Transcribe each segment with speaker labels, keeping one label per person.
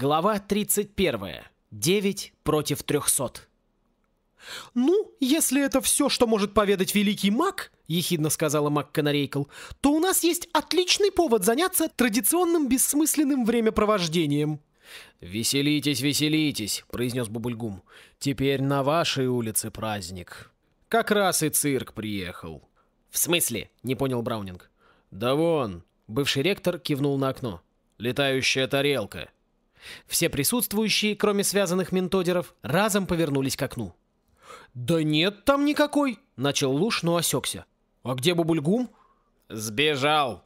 Speaker 1: Глава 31. 9 против 300. «Ну, если это все, что может поведать великий маг», — ехидно сказала маг-канарейкл, «то у нас есть отличный повод заняться традиционным бессмысленным времяпровождением». «Веселитесь, веселитесь», — произнес Бубульгум. «Теперь на вашей улице праздник». «Как раз и цирк приехал». «В смысле?» — не понял Браунинг. «Да вон», — бывший ректор кивнул на окно. «Летающая тарелка». Все присутствующие, кроме связанных ментодеров, разом повернулись к окну. «Да нет там никакой!» — начал Луш, но осекся. «А где Бубульгум?» «Сбежал!»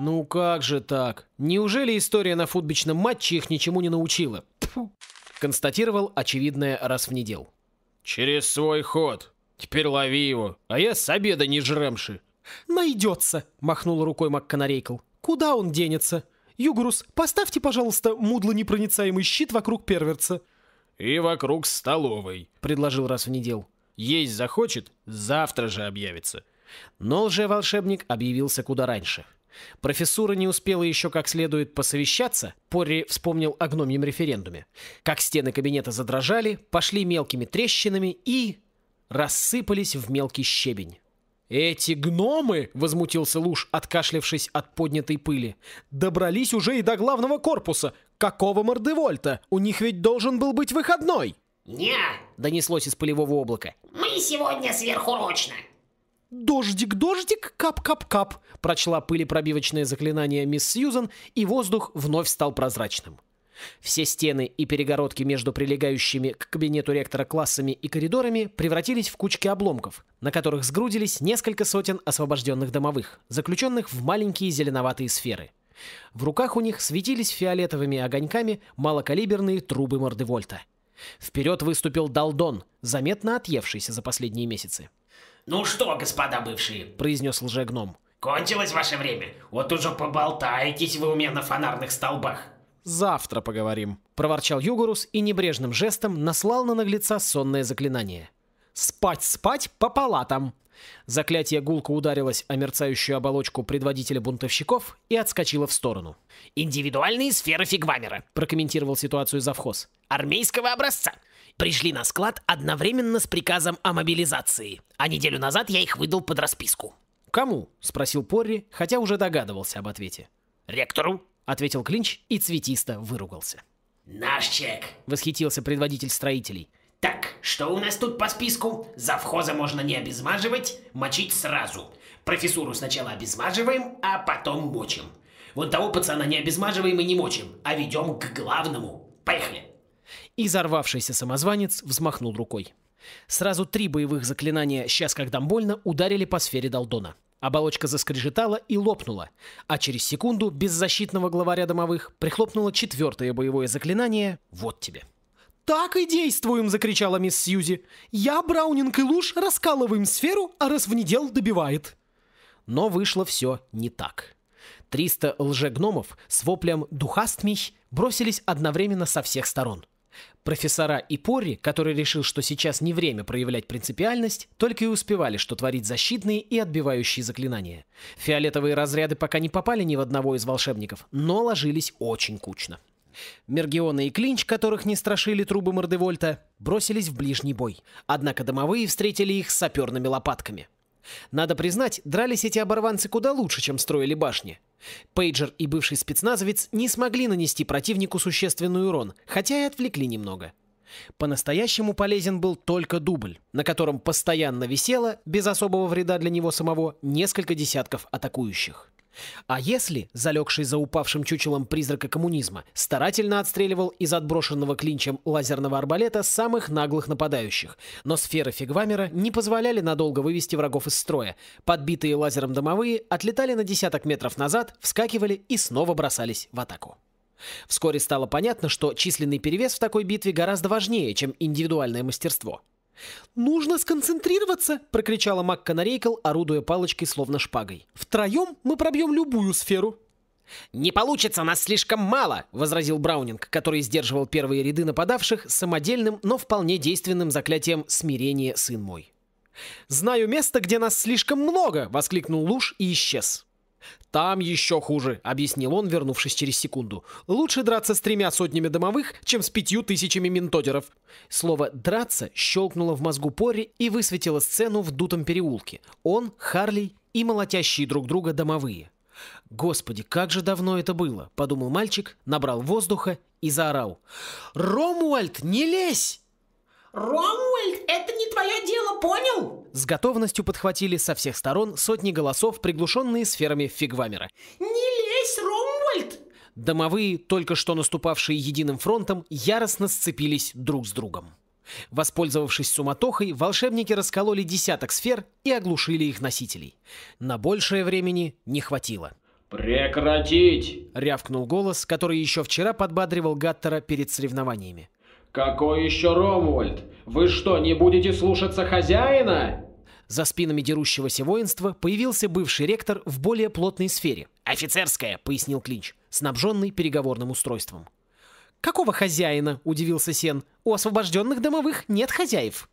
Speaker 1: «Ну как же так? Неужели история на футбичном матче их ничему не научила?» Тьфу. Констатировал очевидное раз в неделю. «Через свой ход. Теперь лови его, а я с обеда не жремши». «Найдется!» — махнул рукой Макканарейкл. «Куда он денется?» «Югурус, поставьте, пожалуйста, мудло-непроницаемый щит вокруг перверца». «И вокруг столовой», — предложил раз в неделю. «Есть захочет, завтра же объявится». Но лже-волшебник объявился куда раньше. Профессура не успела еще как следует посовещаться, Порри вспомнил о гномьем референдуме. Как стены кабинета задрожали, пошли мелкими трещинами и... рассыпались в мелкий щебень. «Эти гномы!» — возмутился Луж, откашлявшись от поднятой пыли. «Добрались уже и до главного корпуса! Какого мордевольта? У них ведь должен был быть выходной!» «Не!» — донеслось из пылевого облака. «Мы сегодня сверхурочно!» «Дождик-дождик, кап-кап-кап!» — прочла пылепробивочное заклинание мисс Сьюзан, и воздух вновь стал прозрачным. Все стены и перегородки между прилегающими к кабинету ректора классами и коридорами превратились в кучки обломков, на которых сгрудились несколько сотен освобожденных домовых, заключенных в маленькие зеленоватые сферы. В руках у них светились фиолетовыми огоньками малокалиберные трубы Мордевольта. Вперед выступил Далдон, заметно отъевшийся за последние месяцы. «Ну что, господа бывшие?» – произнес лжегном. «Кончилось ваше время? Вот уже поболтаетесь вы у меня на фонарных столбах!» завтра поговорим», — проворчал Югорус и небрежным жестом наслал на наглеца сонное заклинание. «Спать, спать по палатам!» Заклятие гулко ударилось о мерцающую оболочку предводителя бунтовщиков и отскочило в сторону. «Индивидуальные сферы Фигвамера», — прокомментировал ситуацию завхоз. «Армейского образца. Пришли на склад одновременно с приказом о мобилизации, а неделю назад я их выдал под расписку». «Кому?» — спросил Порри, хотя уже догадывался об ответе. «Ректору», ответил Клинч и цветисто выругался. «Наш чек!» – восхитился предводитель строителей. «Так, что у нас тут по списку? Завхоза можно не обезмаживать, мочить сразу. Профессуру сначала обезмаживаем, а потом мочим. Вот того пацана не обезмаживаем и не мочим, а ведем к главному. Поехали!» И взорвавшийся самозванец взмахнул рукой. Сразу три боевых заклинания «Сейчас, как дам больно» ударили по сфере Долдона – Оболочка заскрежетала и лопнула, а через секунду беззащитного главаря домовых прихлопнуло четвертое боевое заклинание «Вот тебе». «Так и действуем!» — закричала мисс Сьюзи. «Я, Браунинг и Луж раскалываем сферу, а раз в недел добивает!» Но вышло все не так. 300 лжегномов с воплем «Духастмий» бросились одновременно со всех сторон — Профессора и Порри, который решил, что сейчас не время проявлять принципиальность, только и успевали, что творить защитные и отбивающие заклинания. Фиолетовые разряды пока не попали ни в одного из волшебников, но ложились очень кучно. Мергиона и Клинч, которых не страшили трубы Мордевольта, бросились в ближний бой. Однако домовые встретили их саперными лопатками. Надо признать, дрались эти оборванцы куда лучше, чем строили башни. Пейджер и бывший спецназовец не смогли нанести противнику существенный урон, хотя и отвлекли немного. По-настоящему полезен был только дубль, на котором постоянно висело, без особого вреда для него самого, несколько десятков атакующих. А если залегший за упавшим чучелом призрака коммунизма старательно отстреливал из отброшенного клинчем лазерного арбалета самых наглых нападающих, но сферы Фигвамера не позволяли надолго вывести врагов из строя. Подбитые лазером домовые отлетали на десяток метров назад, вскакивали и снова бросались в атаку. Вскоре стало понятно, что численный перевес в такой битве гораздо важнее, чем индивидуальное мастерство. «Нужно сконцентрироваться!» – прокричала Макка Нарейкл, орудуя палочкой словно шпагой. «Втроем мы пробьем любую сферу!» «Не получится, нас слишком мало!» – возразил Браунинг, который сдерживал первые ряды нападавших самодельным, но вполне действенным заклятием «Смирение, сын мой». «Знаю место, где нас слишком много!» – воскликнул Луж и исчез. «Там еще хуже», — объяснил он, вернувшись через секунду. «Лучше драться с тремя сотнями домовых, чем с пятью тысячами ментодеров». Слово «драться» щелкнуло в мозгу Пори и высветило сцену в дутом переулке. Он, Харли и молотящие друг друга домовые. «Господи, как же давно это было!» — подумал мальчик, набрал воздуха и заорал. «Ромуальд, не лезь!» Ромуэльд, это не твое дело, понял? С готовностью подхватили со всех сторон сотни голосов, приглушенные сферами Фигвамера. Не лезь, Ромуэльд! Домовые, только что наступавшие единым фронтом, яростно сцепились друг с другом. Воспользовавшись суматохой, волшебники раскололи десяток сфер и оглушили их носителей. На большее времени не хватило. «Прекратить!» — рявкнул голос, который еще вчера подбадривал Гаттера перед соревнованиями. «Какой еще Ромвальд? Вы что, не будете слушаться хозяина?» За спинами дерущегося воинства появился бывший ректор в более плотной сфере. «Офицерская», — пояснил Клинч, снабженный переговорным устройством. «Какого хозяина?» — удивился Сен. «У освобожденных домовых нет хозяев».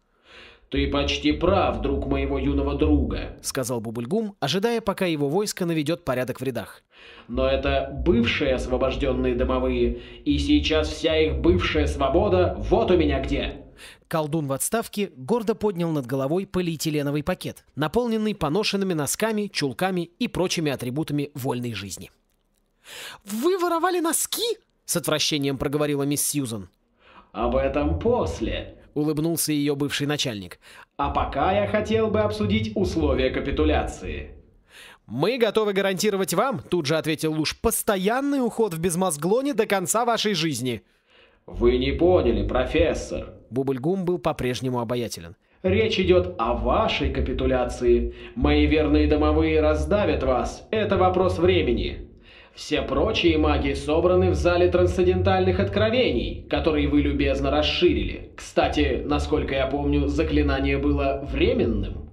Speaker 1: «Ты почти прав, друг моего юного друга», — сказал Бубульгум, ожидая, пока его войско наведет порядок в рядах. «Но это бывшие освобожденные домовые, и сейчас вся их бывшая свобода вот у меня где». Колдун в отставке гордо поднял над головой полиэтиленовый пакет, наполненный поношенными носками, чулками и прочими атрибутами вольной жизни. «Вы воровали носки?» — с отвращением проговорила мисс Сьюзан. «Об этом после улыбнулся ее бывший начальник. «А пока я хотел бы обсудить условия капитуляции». «Мы готовы гарантировать вам», — тут же ответил Луж, — «постоянный уход в безмозглоне до конца вашей жизни». «Вы не поняли, профессор». Бубльгум был по-прежнему обаятелен. «Речь идет о вашей капитуляции. Мои верные домовые раздавят вас. Это вопрос времени». Все прочие маги собраны в зале трансцендентальных откровений, которые вы любезно расширили. Кстати, насколько я помню, заклинание было временным.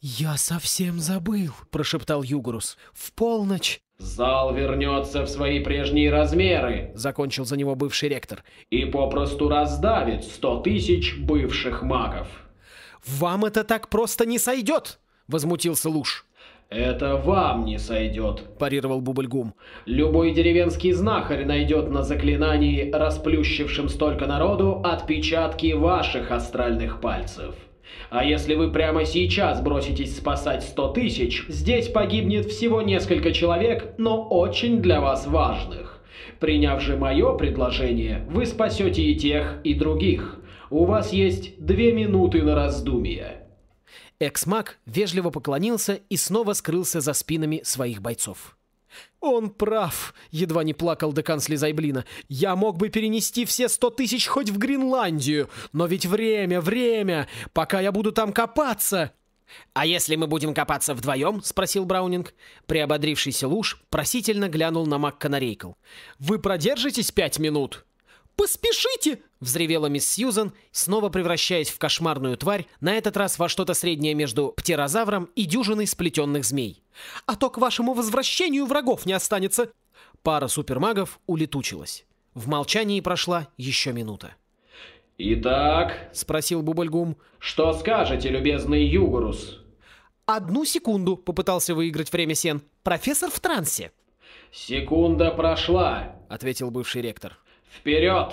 Speaker 1: «Я совсем забыл», – прошептал Югурус. «В полночь». «Зал вернется в свои прежние размеры», – закончил за него бывший ректор. «И попросту раздавит сто тысяч бывших магов». «Вам это так просто не сойдет», – возмутился Луж. «Это вам не сойдет», – парировал Бубльгум. «Любой деревенский знахарь найдет на заклинании, расплющившем столько народу, отпечатки ваших астральных пальцев. А если вы прямо сейчас броситесь спасать сто тысяч, здесь погибнет всего несколько человек, но очень для вас важных. Приняв же мое предложение, вы спасете и тех, и других. У вас есть две минуты на раздумие». Экс-маг вежливо поклонился и снова скрылся за спинами своих бойцов. «Он прав!» — едва не плакал декан Слезайблина. «Я мог бы перенести все сто тысяч хоть в Гренландию, но ведь время, время! Пока я буду там копаться!» «А если мы будем копаться вдвоем?» — спросил Браунинг. Приободрившийся луж просительно глянул на Макканарейкл. «Вы продержитесь пять минут?» «Поспешите!» — взревела мисс Сьюзен, снова превращаясь в кошмарную тварь, на этот раз во что-то среднее между птерозавром и дюжиной сплетенных змей. «А то к вашему возвращению врагов не останется!» Пара супермагов улетучилась. В молчании прошла еще минута. «Итак?» — спросил Бубальгум. «Что скажете, любезный Югурус?» «Одну секунду!» — попытался выиграть время Сен. «Профессор в трансе!» «Секунда прошла!» — ответил бывший ректор. Вперед!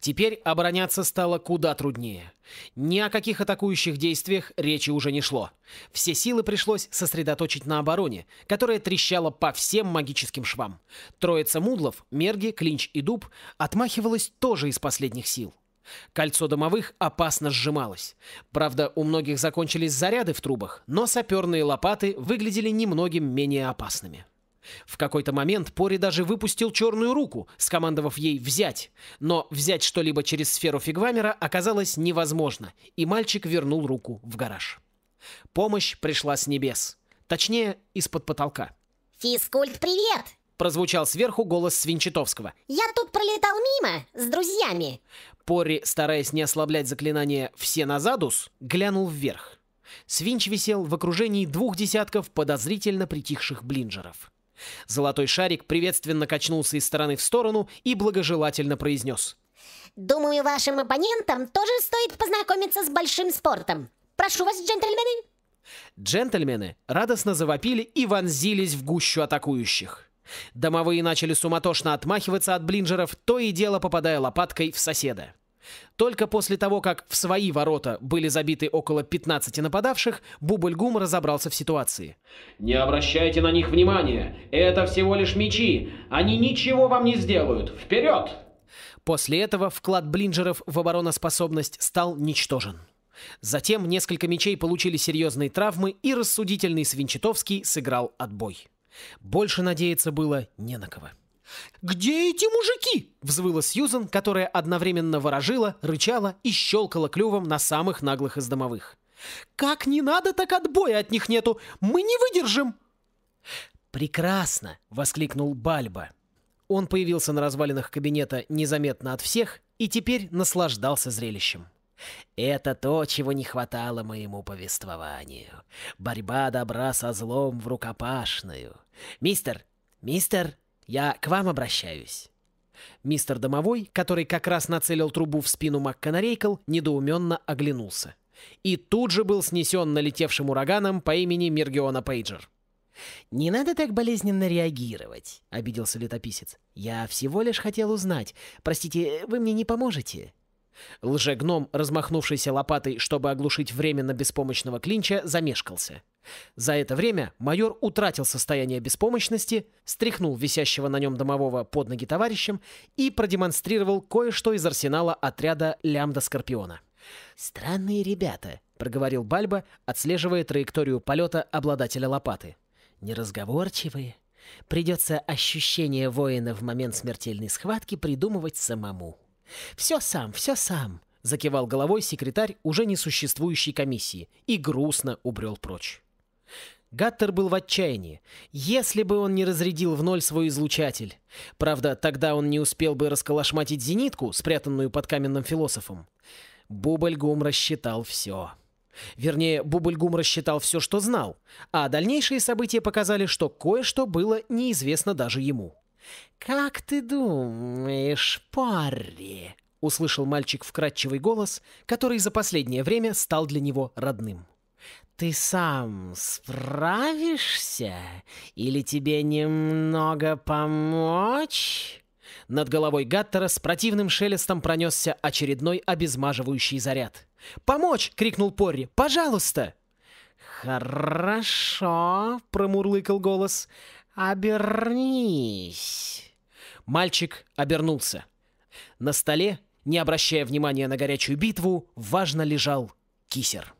Speaker 1: Теперь обороняться стало куда труднее. Ни о каких атакующих действиях речи уже не шло. Все силы пришлось сосредоточить на обороне, которая трещала по всем магическим швам. Троица мудлов, Мерги, Клинч и Дуб отмахивалась тоже из последних сил. Кольцо домовых опасно сжималось. Правда, у многих закончились заряды в трубах, но саперные лопаты выглядели немногим менее опасными. В какой-то момент Пори даже выпустил черную руку, скомандовав ей «взять». Но взять что-либо через сферу Фигвамера оказалось невозможно, и мальчик вернул руку в гараж. Помощь пришла с небес. Точнее, из-под потолка. «Физкульт, привет!» Прозвучал сверху голос Свинчатовского. «Я тут пролетал мимо с друзьями!» Пори, стараясь не ослаблять заклинание «все назадус, глянул вверх. Свинч висел в окружении двух десятков подозрительно притихших блинджеров. Золотой шарик приветственно качнулся из стороны в сторону и благожелательно произнес. «Думаю, вашим оппонентам тоже стоит познакомиться с большим спортом. Прошу вас, джентльмены!» Джентльмены радостно завопили и вонзились в гущу атакующих. Домовые начали суматошно отмахиваться от блинджеров, то и дело попадая лопаткой в соседа. Только после того, как в свои ворота были забиты около 15 нападавших, Бубльгум разобрался в ситуации. «Не обращайте на них внимания! Это всего лишь мечи! Они ничего вам не сделают! Вперед!» После этого вклад блинджеров в обороноспособность стал ничтожен. Затем несколько мечей получили серьезные травмы, и рассудительный Свинчатовский сыграл отбой. Больше надеяться было не на кого. «Где эти мужики?» – взвыла Сьюзан, которая одновременно ворожила, рычала и щелкала клювом на самых наглых из домовых. «Как не надо, так отбоя от них нету! Мы не выдержим!» «Прекрасно!» – воскликнул Бальба. Он появился на развалинах кабинета незаметно от всех и теперь наслаждался зрелищем. Это то, чего не хватало моему повествованию. Борьба добра со злом в рукопашную. Мистер, мистер, я к вам обращаюсь». Мистер Домовой, который как раз нацелил трубу в спину Макканарейкл, недоуменно оглянулся. И тут же был снесен налетевшим ураганом по имени Мергиона Пейджер. «Не надо так болезненно реагировать», — обиделся летописец. «Я всего лишь хотел узнать. Простите, вы мне не поможете?» Лжегном, размахнувшийся лопатой, чтобы оглушить временно беспомощного клинча, замешкался. За это время майор утратил состояние беспомощности, стряхнул висящего на нем домового под ноги товарищем и продемонстрировал кое-что из арсенала отряда «Лямда Скорпиона». «Странные ребята», — проговорил Бальба, отслеживая траекторию полета обладателя лопаты. «Неразговорчивые. Придется ощущение воина в момент смертельной схватки придумывать самому». «Все сам, все сам», — закивал головой секретарь уже несуществующей комиссии и грустно убрел прочь. Гаттер был в отчаянии. Если бы он не разрядил в ноль свой излучатель. Правда, тогда он не успел бы расколошматить зенитку, спрятанную под каменным философом. Бубльгум рассчитал все. Вернее, Бубльгум рассчитал все, что знал, а дальнейшие события показали, что кое-что было неизвестно даже ему. «Как ты думаешь, Парри?» — услышал мальчик вкрадчивый голос, который за последнее время стал для него родным ты сам справишься? Или тебе немного помочь?» Над головой Гаттера с противным шелестом пронесся очередной обезмаживающий заряд. «Помочь!» — крикнул Порри. «Пожалуйста!» «Хорошо!» — промурлыкал голос. «Обернись!» Мальчик обернулся. На столе, не обращая внимания на горячую битву, важно лежал кисер.